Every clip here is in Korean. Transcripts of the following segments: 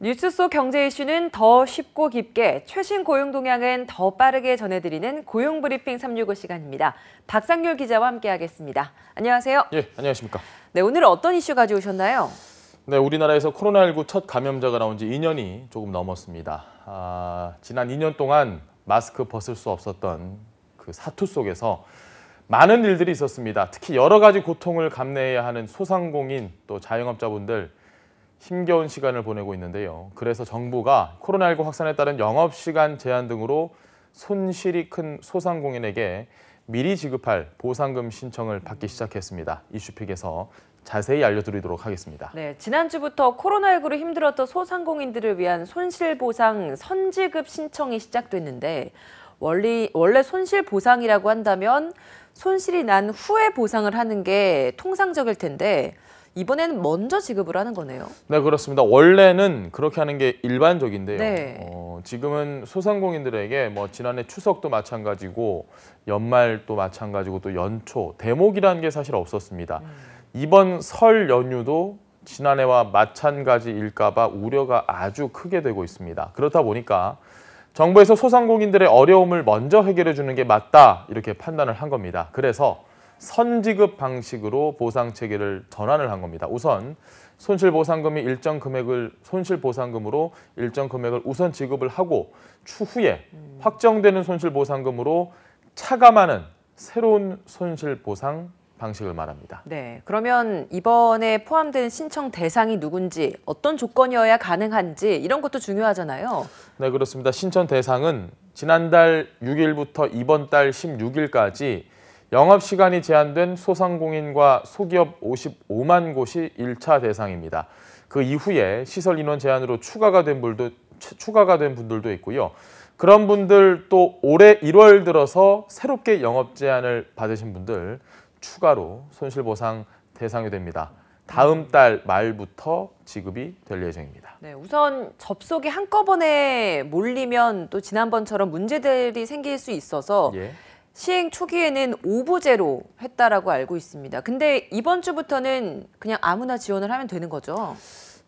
뉴스 속 경제 이슈는 더 쉽고 깊게, 최신 고용 동향은 더 빠르게 전해드리는 고용 브리핑 365 시간입니다. 박상률 기자와 함께하겠습니다. 안녕하세요. 예, 안녕하십니까. 네, 오늘 어떤 이슈 가져오셨나요? 네, 우리나라에서 코로나19 첫 감염자가 나온 지 2년이 조금 넘었습니다. 아, 지난 2년 동안 마스크 벗을 수 없었던 그 사투 속에서 많은 일들이 있었습니다. 특히 여러 가지 고통을 감내해야 하는 소상공인 또 자영업자분들 힘겨운 시간을 보내고 있는데요. 그래서 정부가 코로나19 확산에 따른 영업시간 제한 등으로 손실이 큰 소상공인에게 미리 지급할 보상금 신청을 받기 시작했습니다. 이슈픽에서 자세히 알려드리도록 하겠습니다. 네, 지난주부터 코로나19로 힘들었던 소상공인들을 위한 손실보상 선지급 신청이 시작됐는데 원리, 원래 손실보상이라고 한다면 손실이 난 후에 보상을 하는 게 통상적일 텐데 이번에는 먼저 지급을 하는 거네요. 네, 그렇습니다. 원래는 그렇게 하는 게 일반적인데요. 네. 어, 지금은 소상공인들에게 뭐 지난해 추석도 마찬가지고 연말도 마찬가지고 또 연초, 대목이라는 게 사실 없었습니다. 음. 이번 설 연휴도 지난해와 마찬가지일까 봐 우려가 아주 크게 되고 있습니다. 그렇다 보니까 정부에서 소상공인들의 어려움을 먼저 해결해 주는 게 맞다 이렇게 판단을 한 겁니다. 그래서 선지급 방식으로 보상 체계를 전환을 한 겁니다. 우선 손실보상금이 일정 금액을 손실보상금으로 일정 금액을 우선 지급을 하고 추후에 음. 확정되는 손실보상금으로 차감하는 새로운 손실보상 방식을 말합니다. 네, 그러면 이번에 포함된 신청 대상이 누군지, 어떤 조건이어야 가능한지 이런 것도 중요하잖아요. 네, 그렇습니다. 신청 대상은 지난달 6일부터 이번 달 16일까지 영업시간이 제한된 소상공인과 소기업 55만 곳이 1차 대상입니다. 그 이후에 시설 인원 제한으로 추가가 된 분도, 추가가 된 분들도 있고요. 그런 분들 또 올해 1월 들어서 새롭게 영업 제한을 받으신 분들 추가로 손실보상 대상이 됩니다. 다음 달 말부터 지급이 될 예정입니다. 네, 우선 접속이 한꺼번에 몰리면 또 지난번처럼 문제들이 생길 수 있어서 예. 시행 초기에는 오부제로 했다라고 알고 있습니다. 근데 이번 주부터는 그냥 아무나 지원을 하면 되는 거죠?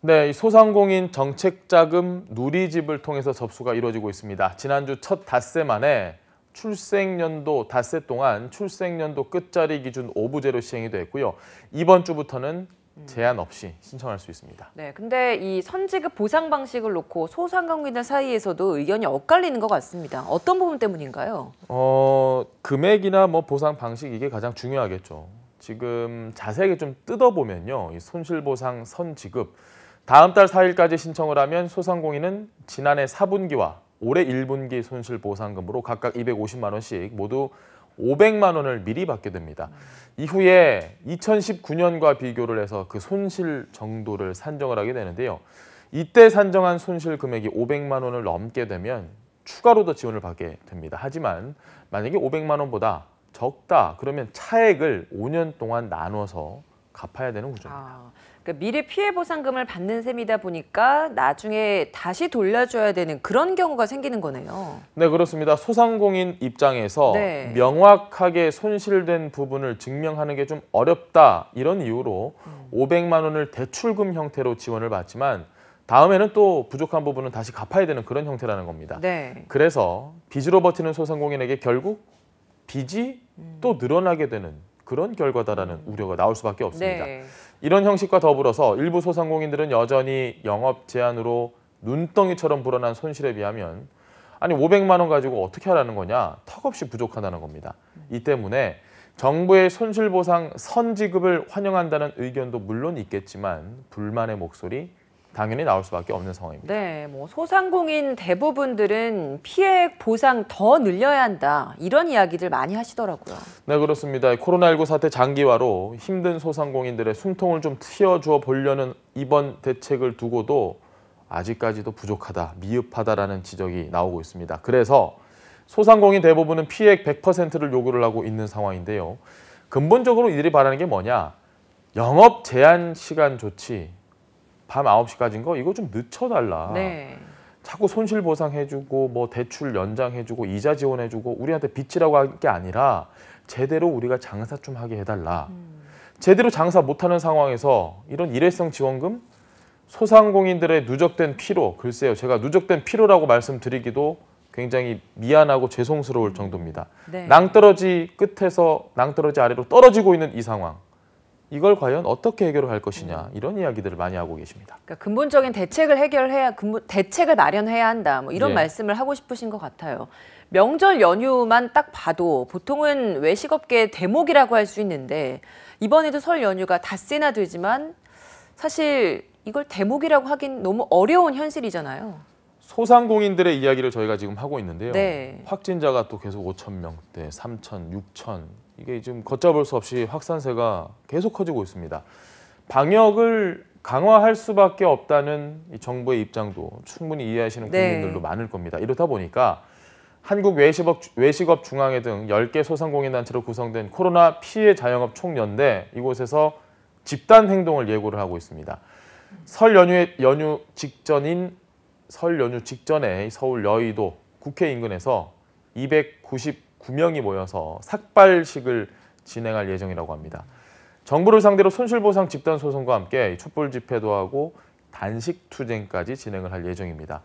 네, 소상공인 정책자금 누리집을 통해서 접수가 이루어지고 있습니다. 지난주 첫 닷새 만에 출생연도 닷새 동안 출생연도 끝자리 기준 오부제로 시행이 됐고요. 이번 주부터는 음. 제한 없이 신청할 수 있습니다. 네, 근데 이 선지급 보상 방식을 놓고 소상공인들 사이에서도 의견이 엇갈리는 것 같습니다. 어떤 부분 때문인가요? 어, 금액이나 뭐 보상 방식 이게 가장 중요하겠죠. 지금 자세하게 좀 뜯어보면요. 이 손실보상 선지급. 다음 달 4일까지 신청을 하면 소상공인은 지난해 4분기와 올해 1분기 손실보상금으로 각각 250만 원씩 모두 500만 원을 미리 받게 됩니다. 이후에 2019년과 비교를 해서 그 손실 정도를 산정을 하게 되는데요. 이때 산정한 손실 금액이 500만 원을 넘게 되면 추가로 더 지원을 받게 됩니다. 하지만 만약에 500만 원보다 적다 그러면 차액을 5년 동안 나눠서 갚아야 되는 구조입니다. 아, 그러니까 미래 피해 보상금을 받는 셈이다 보니까 나중에 다시 돌려줘야 되는 그런 경우가 생기는 거네요. 네, 그렇습니다. 소상공인 입장에서 네. 명확하게 손실된 부분을 증명하는 게 좀 어렵다 이런 이유로 음. 500만 원을 대출금 형태로 지원을 받지만 다음에는 또 부족한 부분은 다시 갚아야 되는 그런 형태라는 겁니다. 네. 그래서 빚으로 버티는 소상공인에게 결국 빚이 음. 또 늘어나게 되는 그런 결과다라는 음. 우려가 나올 수밖에 없습니다. 네. 이런 형식과 더불어서 일부 소상공인들은 여전히 영업 제한으로 눈덩이처럼 불어난 손실에 비하면 아니 500만 원 가지고 어떻게 하라는 거냐 턱없이 부족하다는 겁니다. 음. 이 때문에 정부의 손실보상 선지급을 환영한다는 의견도 물론 있겠지만 불만의 목소리 당연히 나올 수밖에 없는 상황입니다. 네, 뭐 소상공인 대부분들은 피해 보상 더 늘려야 한다 이런 이야기들 많이 하시더라고요. 네, 그렇습니다. 코로나19 사태 장기화로 힘든 소상공인들의 숨통을 좀 틔어주어 보려는 이번 대책을 두고도 아직까지도 부족하다, 미흡하다라는 지적이 나오고 있습니다. 그래서 소상공인 대부분은 피해액 100%를 요구를 하고 있는 상황인데요. 근본적으로 이들이 바라는 게 뭐냐? 영업 제한 시간 조치, 밤 9시까지인 거 이거 좀 늦춰달라. 네. 자꾸 손실 보상해주고 뭐 대출 연장해주고 이자 지원해주고 우리한테 빚이라고 할 게 아니라 제대로 우리가 장사 좀 하게 해달라. 음. 제대로 장사 못하는 상황에서 이런 일회성 지원금 소상공인들의 누적된 피로 글쎄요 제가 누적된 피로라고 말씀드리기도 굉장히 미안하고 죄송스러울 정도입니다. 네. 낭떠러지 끝에서 낭떠러지 아래로 떨어지고 있는 이 상황 이걸 과연 어떻게 해결할 것이냐 이런 이야기들을 많이 하고 계십니다. 그러니까 근본적인 대책을 해결해야 근본 대책을 마련해야 한다. 뭐 이런 예. 말씀을 하고 싶으신 것 같아요. 명절 연휴만 딱 봐도 보통은 외식업계 대목이라고 할 수 있는데 이번에도 설 연휴가 닷새나 되지만 사실 이걸 대목이라고 하긴 너무 어려운 현실이잖아요. 소상공인들의 이야기를 저희가 지금 하고 있는데요. 네. 확진자가 또 계속 5천 명대, 3천, 6천 이게 지금 걷잡을 수 없이 확산세가 계속 커지고 있습니다. 방역을 강화할 수밖에 없다는 이 정부의 입장도 충분히 이해하시는 네. 국민들도 네. 많을 겁니다. 이렇다 보니까 한국 외식업, 중앙회 등 10개 소상공인단체로 구성된 코로나 피해 자영업 총연대 이곳에서 집단 행동을 예고를 하고 있습니다. 설 연휴, 연휴 직전인 설 연휴 직전에 서울 여의도 국회 인근에서 9명이 모여서 삭발식을 진행할 예정이라고 합니다. 정부를 상대로 손실보상 집단 소송과 함께 촛불 집회도 하고 단식 투쟁까지 진행을 할 예정입니다.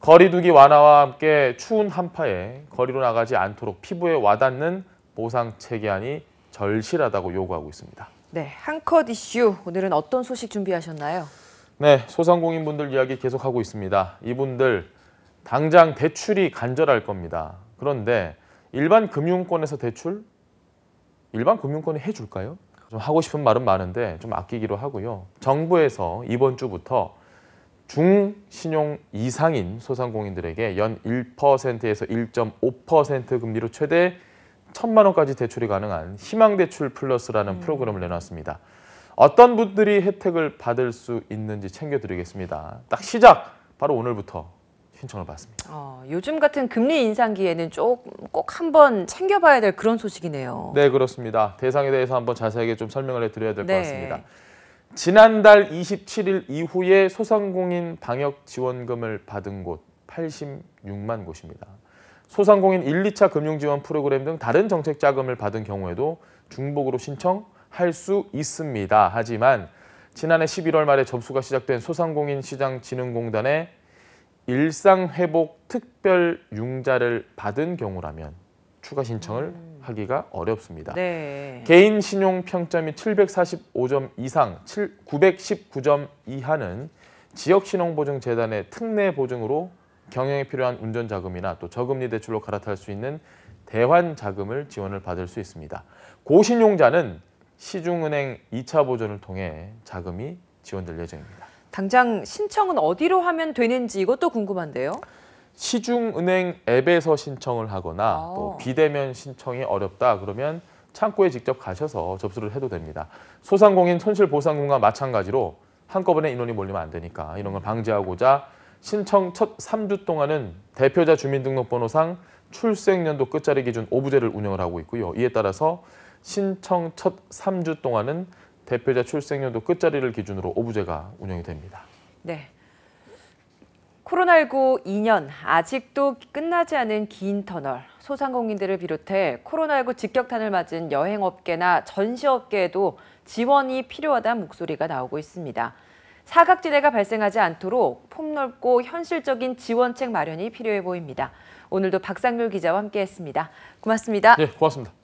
거리두기 완화와 함께 추운 한파에 거리로 나가지 않도록 피부에 와닿는 보상 체계안이 절실하다고 요구하고 있습니다. 네, 한컷 이슈 오늘은 어떤 소식 준비하셨나요? 네, 소상공인분들 이야기 계속하고 있습니다. 이분들 당장 대출이 간절할 겁니다. 그런데 일반 금융권에서 대출 일반 금융권이 해줄까요? 좀 하고 싶은 말은 많은데 좀 아끼기로 하고요. 정부에서 이번 주부터 중신용 이상인 소상공인들에게 연 1%에서 1.5% 금리로 최대 1천만 원까지 대출이 가능한 희망대출 플러스라는 음. 프로그램을 내놨습니다. 어떤 분들이 혜택을 받을 수 있는지 챙겨드리겠습니다. 딱 시작! 바로 오늘부터 신청을 받습니다. 어, 요즘 같은 금리 인상기에는 꼭 한번 챙겨봐야 될 그런 소식이네요. 네, 그렇습니다. 대상에 대해서 한번 자세하게 좀 설명을 해드려야 될것 네. 같습니다. 지난달 27일 이후에 소상공인 방역 지원금을 받은 곳 86만 곳입니다. 소상공인 1, 2차 금융지원 프로그램 등 다른 정책 자금을 받은 경우에도 중복으로 신청할 수 있습니다. 하지만 지난해 11월 말에 접수가 시작된 소상공인 시장진흥공단의 일상회복 특별 융자를 받은 경우라면 추가 신청을 음. 하기가 어렵습니다. 네. 개인 신용 평점이 745점 이상, 7, 919점 이하는 지역 신용보증재단의 특례 보증으로 경영에 필요한 운전자금이나 또 저금리 대출로 갈아탈 수 있는 대환 자금을 지원을 받을 수 있습니다. 고신용자는 시중은행 2차 보존을 통해 자금이 지원될 예정입니다. 당장 신청은 어디로 하면 되는지 이것도 궁금한데요. 시중은행 앱에서 신청을 하거나 아. 또 비대면 신청이 어렵다 그러면 창구에 직접 가셔서 접수를 해도 됩니다. 소상공인 손실보상금과 마찬가지로 한꺼번에 인원이 몰리면 안 되니까 이런 걸 방지하고자 신청 첫 3주 동안은 대표자 주민등록번호상 출생연도 끝자리 기준 오부제를 운영을 하고 있고요. 이에 따라서 신청 첫 3주 동안은 대표자 출생연도 끝자리를 기준으로 오부제가 운영이 됩니다. 네. 코로나19 2년 아직도 끝나지 않은 긴 터널 소상공인들을 비롯해 코로나19 직격탄을 맞은 여행업계나 전시업계에도 지원이 필요하다는 목소리가 나오고 있습니다. 사각지대가 발생하지 않도록 폭넓고 현실적인 지원책 마련이 필요해 보입니다. 오늘도 박상률 기자와 함께했습니다. 고맙습니다. 네, 고맙습니다.